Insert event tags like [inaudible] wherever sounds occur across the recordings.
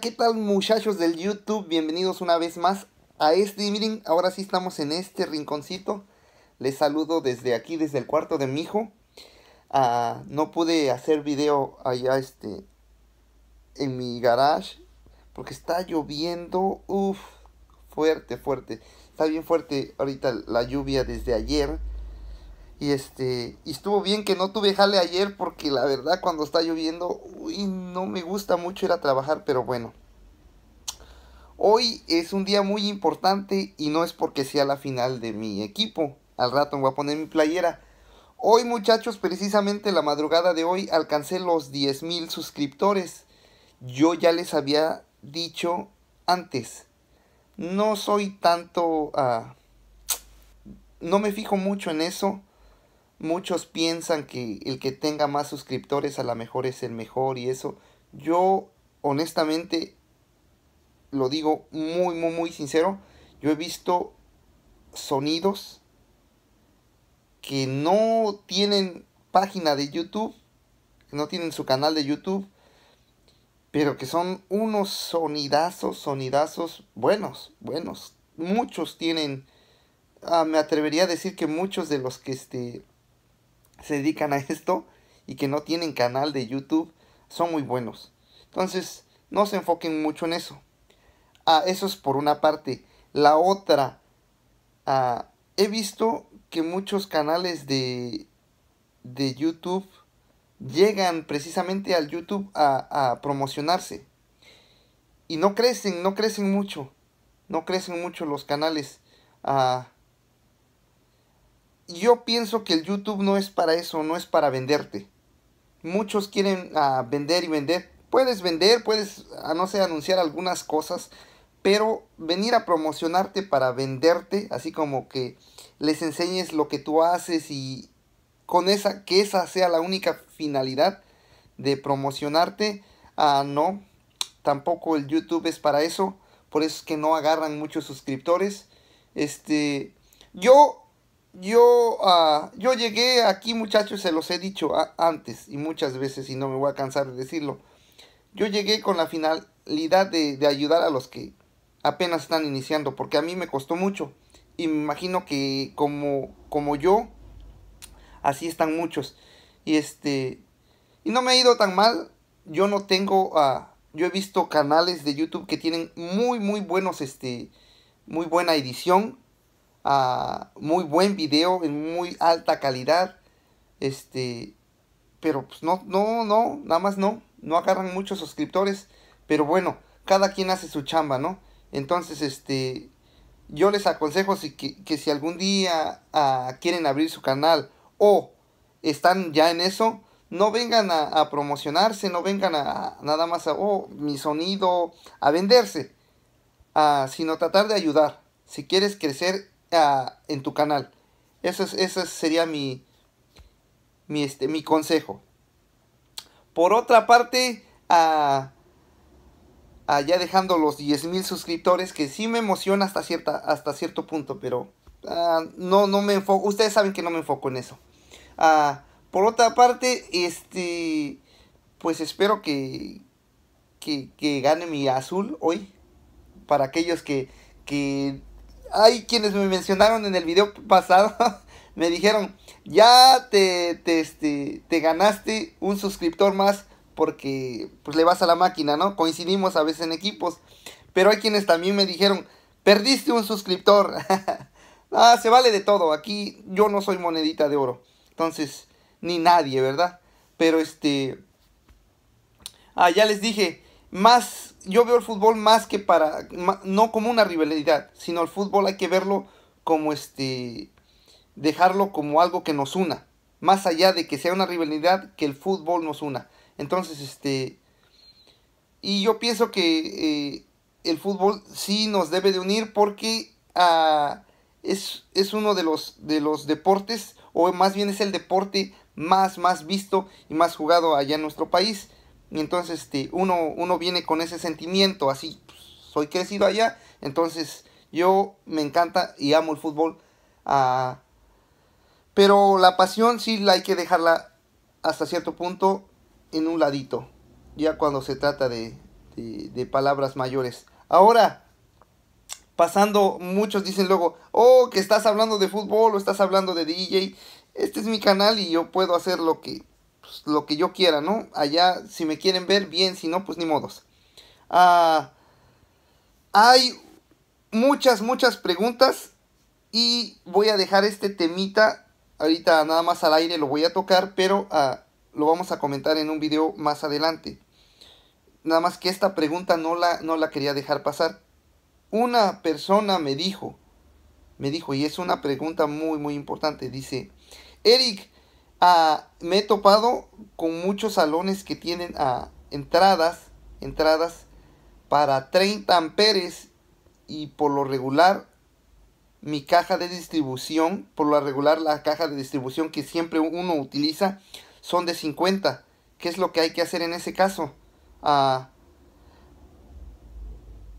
¿qué tal muchachos del YouTube? Bienvenidos una vez más a este, miren, ahora sí estamos en este rinconcito. Les saludo desde aquí, desde el cuarto de mi hijo. Ah, no pude hacer video allá este, en mi garage porque está lloviendo, uff, fuerte, fuerte. Está bien fuerte ahorita la lluvia desde ayer. Y este, estuvo bien que no tuve jale ayer porque la verdad cuando está lloviendo, uy, no me gusta mucho ir a trabajar, pero bueno. Hoy es un día muy importante y no es porque sea la final de mi equipo. Al rato voy a poner mi playera. Hoy muchachos, precisamente la madrugada de hoy alcancé los 10.000 suscriptores. Yo ya les había dicho antes, no soy tanto... Ah, no me fijo mucho en eso muchos piensan que el que tenga más suscriptores a lo mejor es el mejor y eso. Yo honestamente lo digo muy, muy, muy sincero. Yo he visto sonidos que no tienen página de YouTube, que no tienen su canal de YouTube, pero que son unos sonidazos, sonidazos buenos, buenos. Muchos tienen, ah, me atrevería a decir que muchos de los que este, se dedican a esto y que no tienen canal de YouTube son muy buenos. Entonces, no se enfoquen mucho en eso. Ah, eso es por una parte. La otra, ah, he visto que muchos canales de, de YouTube llegan precisamente al YouTube a, promocionarse. Y no crecen, no crecen mucho. No crecen mucho los canales. a ah, yo pienso que el YouTube no es para eso, no es para venderte. Muchos quieren ah, vender y vender. Puedes vender, puedes, a ah, no sé, anunciar algunas cosas, pero venir a promocionarte para venderte, así como que les enseñes lo que tú haces y con esa, que esa sea la única finalidad de promocionarte, ah no, tampoco el YouTube es para eso, por eso es que no agarran muchos suscriptores. Este, yo yo, ah, yo llegué aquí, muchachos, se los he dicho antes y muchas veces y no me voy a cansar de decirlo. Yo llegué con la finalidad de, ayudar a los que apenas están iniciando, porque a mí me costó mucho. Y me imagino que como, como yo, así están muchos. Y este, y no me ha ido tan mal. Yo no tengo, ah, yo he visto canales de YouTube que tienen muy, muy buenos, este, muy buena edición a muy buen video en muy alta calidad. Este, pero pues no, no, no, nada más no, no agarran muchos suscriptores, pero bueno, cada quien hace su chamba, ¿no? Entonces, este, yo les aconsejo que, si algún día ah, quieren abrir su canal o están ya en eso, no vengan a, promocionarse, no vengan a, nada más a, oh, mi sonido, a venderse, ah, sino tratar de ayudar. Si quieres crecer en tu canal. Ese sería mi, mi, este, mi consejo. Por otra parte, ah, ah, ya dejando los 10.000 suscriptores, que sí me emociona hasta, cierta, hasta cierto punto, pero ah, no, no me Ustedes saben que no me enfoco en eso. por otra parte, este, pues espero que, que, que gane mi azul hoy. Para aquellos que, que hay quienes me mencionaron en el video pasado, [laughs] me dijeron, ya te, este, te, ganaste un suscriptor más porque pues, le vas a la máquina, ¿no? Coincidimos a veces en equipos. Pero hay quienes también me dijeron, perdiste un suscriptor. [laughs] ah, se vale de todo. Aquí yo no soy monedita de oro. Entonces, ni nadie, ¿verdad? Pero este... Ah, ya les dije, más, yo veo el fútbol más que para, no como una rivalidad, sino el fútbol hay que verlo como este, dejarlo como algo que nos una, más allá de que sea una rivalidad, que el fútbol nos una. Entonces, este, y yo pienso que eh, el fútbol sí nos debe de unir porque ah, es, es, uno de los, de los deportes, o más bien es el deporte más, más visto y más jugado allá en nuestro país. Y entonces este, uno, uno viene con ese sentimiento, así, pues, soy crecido allá, entonces yo me encanta y amo el fútbol. Ah, pero la pasión sí la hay que dejarla hasta cierto punto en un ladito, ya cuando se trata de palabras mayores. Ahora, pasando, muchos dicen luego, oh, que estás hablando de fútbol o estás hablando de DJ, este es mi canal y yo puedo hacer lo que pues, lo que yo quiera, ¿no? Allá, si me quieren ver, bien, si no, pues ni modos. Ah, hay muchas, muchas preguntas y voy a dejar este temita ahorita nada más al aire, lo voy a tocar, pero ah, lo vamos a comentar en un video más adelante. Nada más que esta pregunta no la, no la quería dejar pasar. Una persona me dijo, me dijo, y es una pregunta muy, muy importante, dice, Eric, Ah, me he topado con muchos salones que tienen ah, entradas, entradas para 30 amperes y por lo regular mi caja de distribución, por lo regular la caja de distribución que siempre uno utiliza son de 50. ¿Qué es lo que hay que hacer en ese caso? Ah,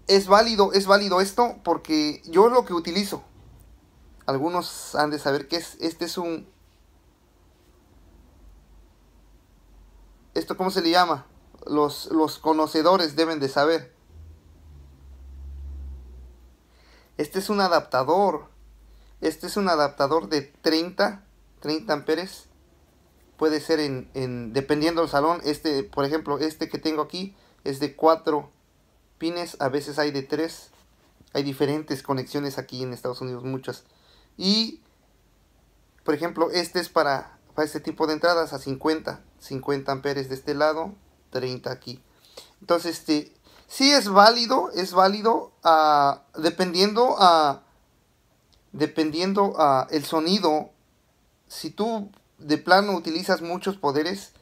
es válido, es válido esto porque yo lo que utilizo. Algunos han de saber que este es un esto cómo se le llama, los, los conocedores deben de saber. Este es un adaptador. Este es un adaptador de 30, 30 amperes. Puede ser en, en, dependiendo del salón. Este, por ejemplo, este que tengo aquí es de 4 pines. A veces hay de 3. Hay diferentes conexiones aquí en Estados Unidos, muchas. Y, por ejemplo, este es para para este tipo de entradas a 50, 50 amperes de este lado, 30 aquí. Entonces, este, sí es válido, es válido ah, dependiendo a ah, dependiendo ah, el sonido. Si tú de plano utilizas muchos poderes,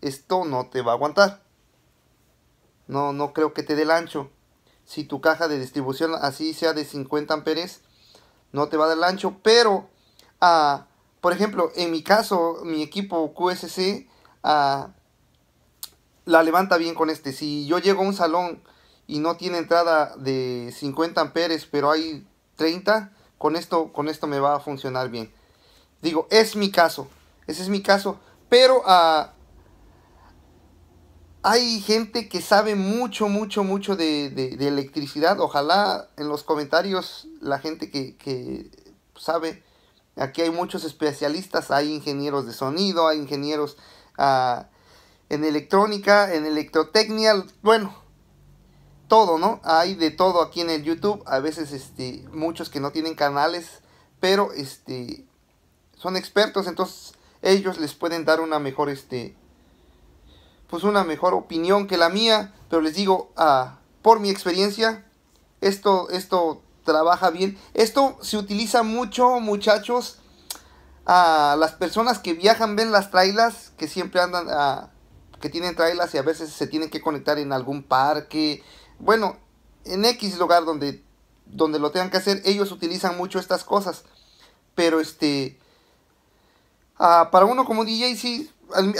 esto no te va a aguantar. No, no creo que te dé el ancho. Si tu caja de distribución así sea de 50 amperes, no te va a dar ancho, pero por ejemplo, en mi caso, mi equipo QSC ah, la levanta bien con este. Si yo llego a un salón y no tiene entrada de 50 amperes, pero hay 30, con esto, con esto me va a funcionar bien. Digo, es mi caso. Ese es mi caso. Pero ah, hay gente que sabe mucho, mucho, mucho de, electricidad. Ojalá en los comentarios la gente que sabe Aquí hay muchos especialistas, hay ingenieros de sonido, hay ingenieros ah, en electrónica, en electrotecnia, bueno, todo, ¿no? Hay de todo aquí en el YouTube. A veces este, muchos que no tienen canales, pero este, son expertos, entonces ellos les pueden dar una mejor, este, pues una mejor opinión que la mía. Pero les digo, ah, por mi experiencia, esto, esto trabaja bien. Esto se utiliza mucho, muchachos. A las personas que viajan ven las trailas, que siempre andan, a, que tienen trailas y a veces se tienen que conectar en algún parque. Bueno, en X lugar donde, donde lo tengan que hacer, ellos utilizan mucho estas cosas. Pero este, para uno como DJ sí,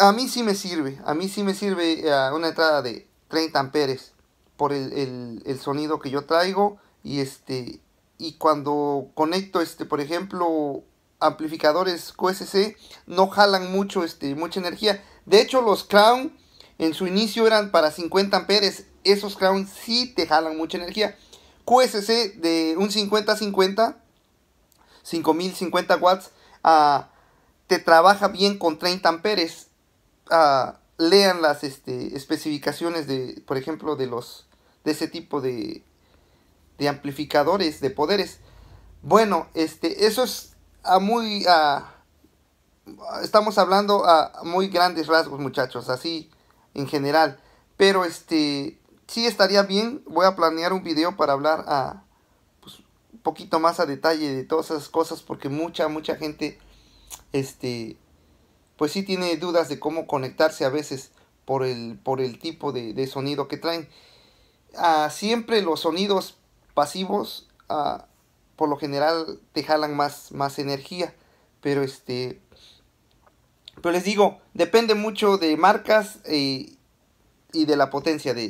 a, mí sí me sirve. A mí sí me sirve eh, una entrada de 30 amperes por el, el sonido que yo traigo. Y este, y cuando conecto, este, por ejemplo, amplificadores QSC, no jalan mucho, este, mucha energía. De hecho, los Crown en su inicio eran para 50 amperes. Esos Crown sí te jalan mucha energía. QSC de un 50-50, 5050 watts, ah, te trabaja bien con 30 amperes. Ah, lean las este, especificaciones de, por ejemplo, de los de ese tipo de de amplificadores de poderes. Bueno, este, eso es a muy... A, estamos hablando a muy grandes rasgos, muchachos, así en general. Pero este, sí estaría bien, voy a planear un video para hablar a, pues, un poquito más a detalle de todas esas cosas, porque mucha, mucha gente, este, pues sí tiene dudas de cómo conectarse a veces por el, por el tipo de, sonido que traen. Ah, siempre los sonidos pasivos ah, por lo general te jalan más, más energía. Pero este. Pero les digo, depende mucho de marcas eh, y de la potencia de,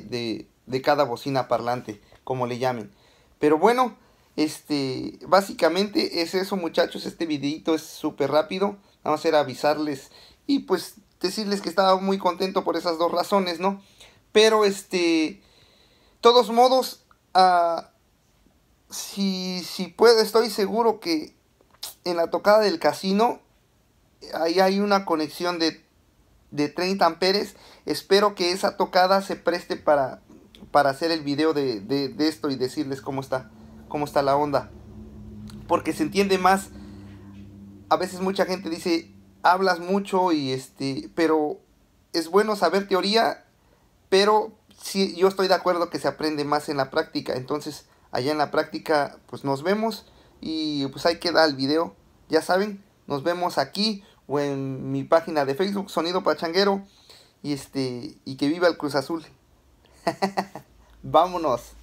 de, cada bocina parlante, como le llamen. Pero bueno, este, básicamente es eso muchachos, este videito es súper rápido. vamos a era avisarles y pues decirles que estaba muy contento por esas dos razones, ¿no? Pero este, todos modos, ah, si, si puedo, estoy seguro que en la tocada del casino, ahí hay una conexión de, 30 amperes. Espero que esa tocada se preste para, para hacer el video de, esto y decirles cómo está, cómo está la onda. Porque se entiende más. A veces mucha gente dice, hablas mucho y este, pero es bueno saber teoría, pero si yo estoy de acuerdo que se aprende más en la práctica. Entonces, allá en la práctica pues nos vemos y pues ahí queda el video. Ya saben, nos vemos aquí o en mi página de Facebook Sonido Pachanguero y este y que viva el Cruz Azul. [laughs] Vámonos.